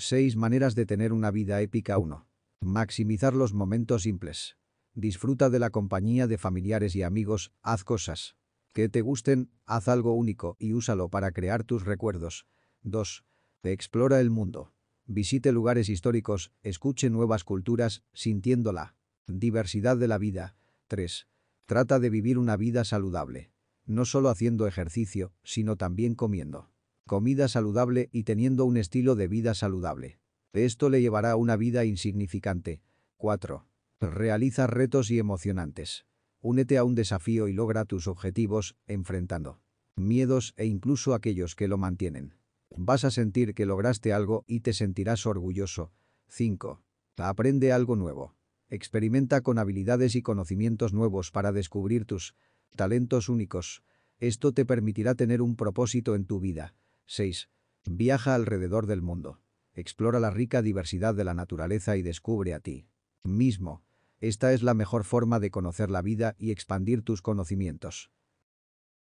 6 maneras de tener una vida épica 1. Maximizar los momentos simples. Disfruta de la compañía de familiares y amigos, haz cosas que te gusten, haz algo único y úsalo para crear tus recuerdos. 2. Explora el mundo. Visite lugares históricos, escuche nuevas culturas, sintiéndola. diversidad de la vida. 3. Trata de vivir una vida saludable. No solo haciendo ejercicio, sino también comiendo comida saludable y teniendo un estilo de vida saludable. Esto le llevará a una vida insignificante. 4. Realiza retos y emocionantes. Únete a un desafío y logra tus objetivos enfrentando miedos e incluso aquellos que lo mantienen. Vas a sentir que lograste algo y te sentirás orgulloso. 5. Aprende algo nuevo. Experimenta con habilidades y conocimientos nuevos para descubrir tus talentos únicos. Esto te permitirá tener un propósito en tu vida. 6. Viaja alrededor del mundo. Explora la rica diversidad de la naturaleza y descubre a ti mismo. Esta es la mejor forma de conocer la vida y expandir tus conocimientos.